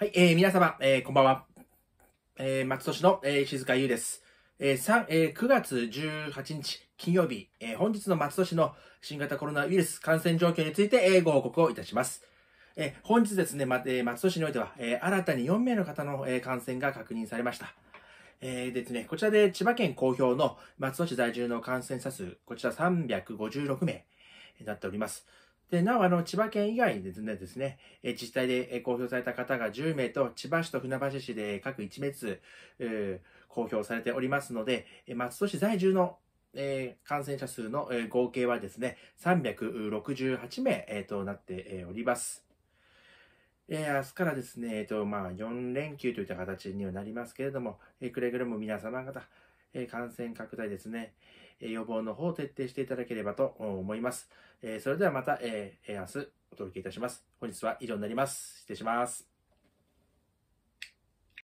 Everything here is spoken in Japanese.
はい、えー、皆様、えー、こんばんは。えー、松戸市の、えー、静香優です。えー、3、えー、9月18日金曜日、えー、本日の松戸市の新型コロナウイルス感染状況について、えー、ご報告をいたします。えー、本日ですね、ま、えー、松戸市においては、えー、新たに4名の方の、えー、感染が確認されました。えー、ですね、こちらで千葉県公表の松戸市在住の感染者数、こちら356名になっております。で、なお、あの、千葉県以外にでですね、え自治体で公表された方が10名と、千葉市と船橋市で各1名ずつ、公表されておりますので、松戸市在住のえー、感染者数の、えー、合計はですね、368名、えー、となって、えー、おります。えー、明日からですね、えーとまあ、4連休といった形にはなりますけれども、えー、くれぐれも皆様方、えー、感染拡大ですね、えー、予防の方を徹底していただければと思います。えー、それではまた、えー、明日お届けいたします。本日は以上になります。失礼します。